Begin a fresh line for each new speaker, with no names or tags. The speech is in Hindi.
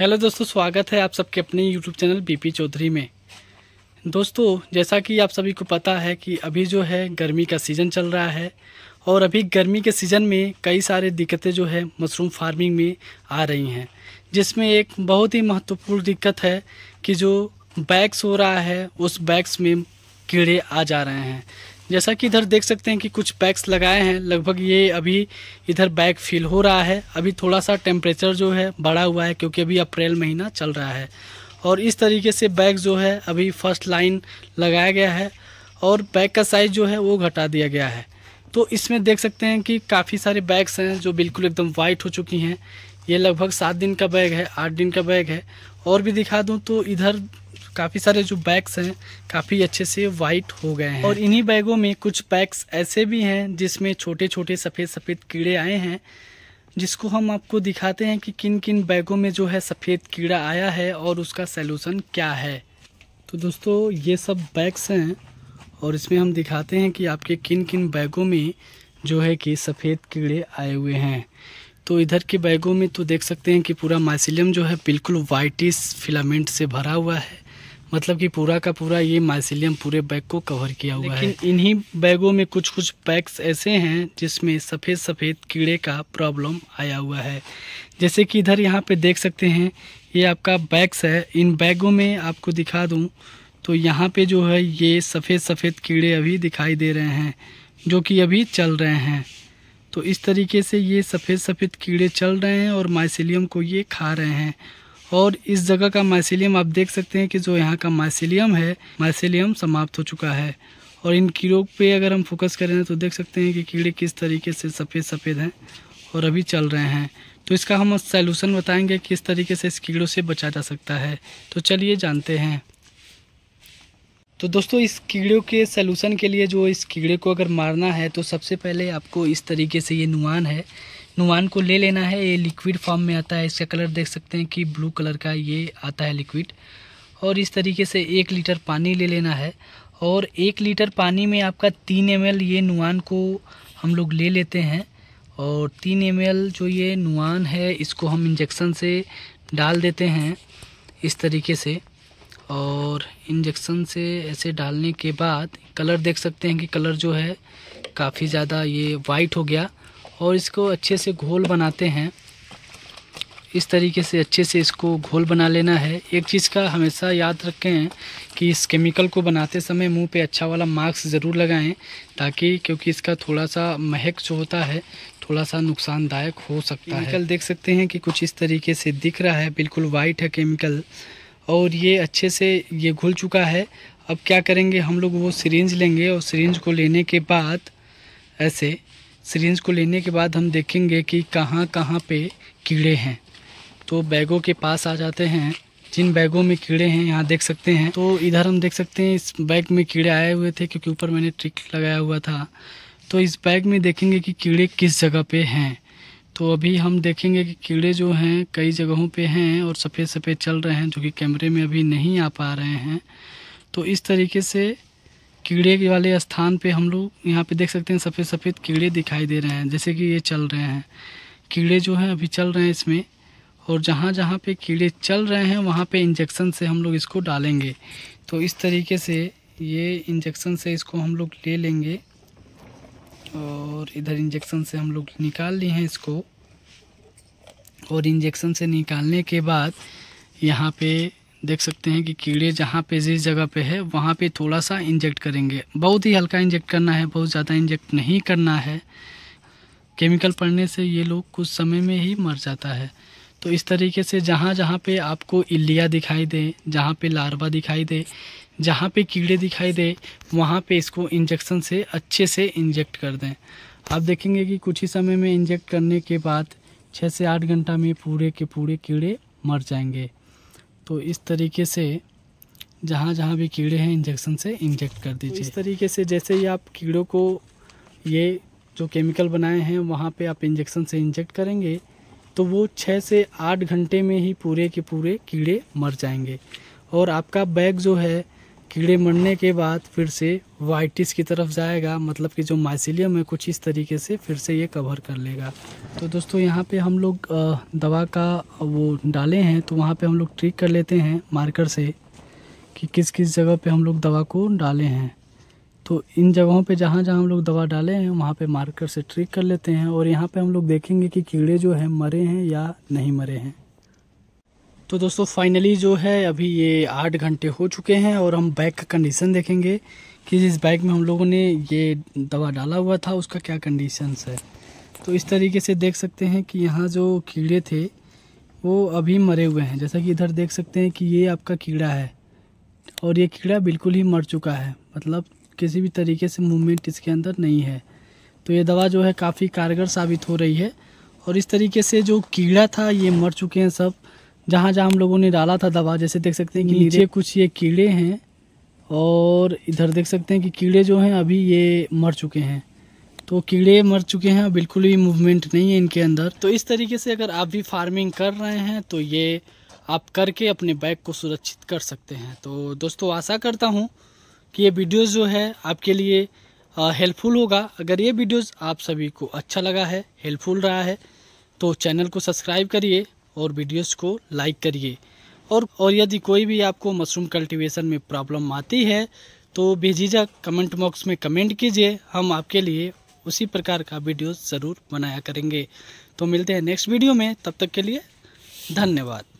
हेलो दोस्तों स्वागत है आप सबके अपने यूट्यूब चैनल बीपी चौधरी में दोस्तों जैसा कि आप सभी को पता है कि अभी जो है गर्मी का सीज़न चल रहा है और अभी गर्मी के सीज़न में कई सारे दिक्कतें जो है मशरूम फार्मिंग में आ रही हैं जिसमें एक बहुत ही महत्वपूर्ण दिक्कत है कि जो बैग्स हो रहा है उस बैग्स में कीड़े आ जा रहे हैं जैसा कि इधर देख सकते हैं कि कुछ पैक्स लगाए हैं लगभग ये अभी इधर बैग फील हो रहा है अभी थोड़ा सा टेम्परेचर जो है बढ़ा हुआ है क्योंकि अभी अप्रैल महीना चल रहा है और इस तरीके से बैग जो है अभी फर्स्ट लाइन लगाया गया है और बैग का साइज़ जो है वो घटा दिया गया है तो इसमें देख सकते हैं कि काफ़ी सारे बैग्स हैं जो बिल्कुल एकदम वाइट हो चुकी हैं ये लगभग सात दिन का बैग है आठ दिन का बैग है और भी दिखा दूँ तो इधर काफ़ी सारे जो बैग्स हैं काफ़ी अच्छे से वाइट हो गए हैं और इन्हीं बैगों में कुछ बैग्स ऐसे भी हैं जिसमें छोटे छोटे सफ़ेद सफ़ेद कीड़े आए हैं जिसको हम आपको दिखाते हैं कि किन किन बैगों में जो है सफ़ेद कीड़ा आया है और उसका सलूशन क्या है तो दोस्तों ये सब बैग्स हैं और इसमें हम दिखाते हैं कि आपके किन किन बैगों में जो है कि सफ़ेद कीड़े आए हुए हैं तो इधर के बैगों में तो देख सकते हैं कि पूरा माइसिलियम जो है बिल्कुल वाइटिस फिलामेंट से भरा हुआ है मतलब कि पूरा का पूरा ये माइसिलियम पूरे बैग को कवर किया हुआ है इन्हीं बैगों में कुछ कुछ पैक्स ऐसे हैं जिसमें सफ़ेद सफ़ेद कीड़े का प्रॉब्लम आया हुआ है जैसे कि इधर यहाँ पे देख सकते हैं ये आपका बैग्स है इन बैगों में आपको दिखा दूँ तो यहाँ पे जो है ये सफ़ेद सफ़ेद कीड़े अभी दिखाई दे रहे हैं जो कि अभी चल रहे हैं तो इस तरीके से ये सफ़ेद सफ़ेद कीड़े चल रहे हैं और माइसिलियम को ये खा रहे हैं और इस जगह का माइसिलियम आप देख सकते हैं कि जो यहाँ का माइसिलियम है माइसिलियम समाप्त हो चुका है और इन कीड़ों पे अगर हम फोकस करें तो देख सकते हैं कि कीड़े किस तरीके से सफ़ेद सफ़ेद हैं और अभी चल रहे हैं तो इसका हम सोलूसन बताएंगे किस तरीके से इस कीड़ों से बचा जा सकता है तो चलिए जानते हैं तो दोस्तों इस कीड़ों के सोलूसन के लिए जो इस कीड़े को अगर मारना है तो सबसे पहले आपको इस तरीके से ये नुमान है नुमान को ले लेना है ये लिक्विड फॉर्म में आता है इसका कलर देख सकते हैं कि ब्लू कलर का ये आता है लिक्विड और इस तरीके से एक लीटर पानी ले लेना है और एक लीटर पानी में आपका तीन एम ये नुआन को हम लोग ले लेते हैं और तीन एम जो ये नुआन है इसको हम इंजेक्शन से डाल देते हैं इस तरीके से और इंजेक्शन से ऐसे डालने के बाद कलर देख सकते हैं कि कलर जो है काफ़ी ज़्यादा ये वाइट हो गया और इसको अच्छे से घोल बनाते हैं इस तरीके से अच्छे से इसको घोल बना लेना है एक चीज़ का हमेशा याद रखें कि इस केमिकल को बनाते समय मुंह पे अच्छा वाला मास्क ज़रूर लगाएं ताकि क्योंकि इसका थोड़ा सा महक जो होता है थोड़ा सा नुकसानदायक हो सकता है केमिकल देख सकते हैं कि कुछ इस तरीके से दिख रहा है बिल्कुल वाइट है केमिकल और ये अच्छे से ये घुल चुका है अब क्या करेंगे हम लोग वो सीरेंज लेंगे और सीरेंज को लेने के बाद ऐसे सीरेंज को लेने के बाद हम देखेंगे कि कहाँ कहाँ पे कीड़े हैं तो बैगों के पास आ जाते हैं जिन बैगों में कीड़े हैं यहाँ देख सकते हैं तो इधर हम देख सकते हैं इस बैग में कीड़े आए हुए थे क्योंकि ऊपर मैंने ट्रिक लगाया हुआ था तो इस बैग में देखेंगे कि कीड़े किस जगह पे हैं तो अभी हम देखेंगे कि कीड़े जो हैं कई जगहों पे हैं और सफ़ेद सफ़ेद चल रहे हैं जो कि कैमरे में अभी नहीं आ पा रहे हैं तो इस तरीके से कीड़े के वाले स्थान पे हम लोग यहाँ पे देख सकते हैं सफ़ेद सफ़ेद कीड़े दिखाई दे रहे हैं जैसे कि ये चल रहे हैं कीड़े जो हैं अभी चल रहे हैं इसमें और जहाँ जहाँ पे कीड़े चल रहे हैं वहाँ पे इंजेक्शन से हम लोग इसको डालेंगे तो इस तरीके से ये इंजेक्शन से इसको हम लोग ले लेंगे और इधर इंजेक्शन से हम लोग निकाल लिए हैं इसको और इंजेक्शन से निकालने के बाद यहाँ पे देख सकते हैं कि कीड़े जहाँ पे जिस जगह पे है वहाँ पे थोड़ा सा इंजेक्ट करेंगे बहुत ही हल्का इंजेक्ट करना है बहुत ज़्यादा इंजेक्ट नहीं करना है केमिकल पड़ने से ये लोग कुछ समय में ही मर जाता है तो इस तरीके से जहाँ जहाँ पे आपको इलिया दिखाई दे जहाँ पे लार्वा दिखाई दे जहाँ पे कीड़े दिखाई दे वहाँ पे इसको इंजेक्शन से अच्छे से इंजेक्ट कर दें आप देखेंगे कि कुछ ही समय में इंजेक्ट करने के बाद छः से आठ घंटा में पूरे के पूरे कीड़े मर जाएंगे तो इस तरीके से जहाँ जहाँ भी कीड़े हैं इंजेक्शन से इंजेक्ट कर तो दीजिए इस तरीके से जैसे ही आप कीड़ों को ये जो केमिकल बनाए हैं वहाँ पे आप इंजेक्शन से इंजेक्ट करेंगे तो वो छः से आठ घंटे में ही पूरे के पूरे कीड़े मर जाएंगे और आपका बैग जो है कीड़े मरने के बाद फिर से वाइटिस की तरफ जाएगा मतलब कि जो माइसिलियम है कुछ इस तरीके से फिर से ये कवर कर लेगा तो दोस्तों यहाँ पे हम लोग दवा का वो डाले हैं तो वहाँ पे हम लोग ट्रिक कर लेते हैं मार्कर से कि किस किस जगह पे हम लोग दवा को डाले हैं तो इन जगहों पे जहाँ जहाँ हम लोग दवा डाले हैं वहाँ पर मार्कर से ट्रिक कर लेते हैं और यहाँ पर हम लोग देखेंगे कि कीड़े जो हैं मरे हैं या नहीं मरे हैं तो दोस्तों फाइनली जो है अभी ये आठ घंटे हो चुके हैं और हम बैग का कंडीशन देखेंगे कि जिस बैग में हम लोगों ने ये दवा डाला हुआ था उसका क्या कंडीशंस है तो इस तरीके से देख सकते हैं कि यहाँ जो कीड़े थे वो अभी मरे हुए हैं जैसा कि इधर देख सकते हैं कि ये आपका कीड़ा है और ये कीड़ा बिल्कुल ही मर चुका है मतलब किसी भी तरीके से मूवमेंट इसके अंदर नहीं है तो ये दवा जो है काफ़ी कारगर साबित हो रही है और इस तरीके से जो कीड़ा था ये मर चुके हैं सब जहाँ जहाँ हम लोगों ने डाला था दवा जैसे देख सकते हैं कि नीचे कुछ ये कीड़े हैं और इधर देख सकते हैं कि कीड़े जो हैं अभी ये मर चुके हैं तो कीड़े मर चुके हैं बिल्कुल भी मूवमेंट नहीं है इनके अंदर तो इस तरीके से अगर आप भी फार्मिंग कर रहे हैं तो ये आप करके अपने बैग को सुरक्षित कर सकते हैं तो दोस्तों आशा करता हूँ कि ये वीडियोज़ जो है आपके लिए हेल्पफुल होगा अगर ये वीडियोज़ आप सभी को अच्छा लगा है हेल्पफुल रहा है तो चैनल को सब्सक्राइब करिए और वीडियोस को लाइक करिए और और यदि कोई भी आपको मशरूम कल्टीवेशन में प्रॉब्लम आती है तो भेजीजा कमेंट बॉक्स में कमेंट कीजिए हम आपके लिए उसी प्रकार का वीडियो ज़रूर बनाया करेंगे तो मिलते हैं नेक्स्ट वीडियो में तब तक के लिए धन्यवाद